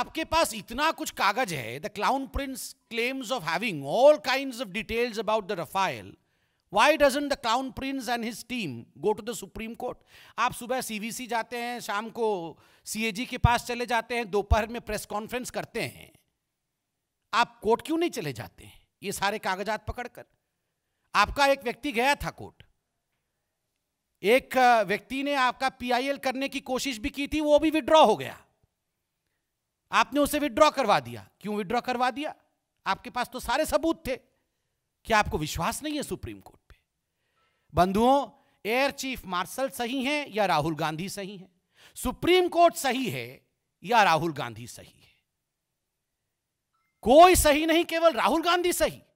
आपके पास इतना कुछ कागज है the clown prince claims of having all kind of details about the Rafale why doesn't the clown prince and his team go to the supreme court आप सुबह CVC जाते हैं शाम को सीएजी के पास चले जाते हैं दोपहर में प्रेस कॉन्फ्रेंस करते हैं आप कोर्ट क्यों नहीं चले जाते हैं ये सारे कागजात पकड़कर आपका एक व्यक्ति गया था कोर्ट एक व्यक्ति ने आपका पीआईएल करने की कोशिश भी की थी वो भी विड्रॉ हो गया आपने उसे विड्रॉ करवा दिया क्यों विड्रॉ करवा दिया आपके पास तो सारे सबूत थे क्या आपको विश्वास नहीं है सुप्रीम कोर्ट पे बंधुओं एयर चीफ मार्शल सही हैं या राहुल गांधी सही हैं सुप्रीम कोर्ट सही है या राहुल गांधी सही है कोई सही नहीं केवल राहुल गांधी सही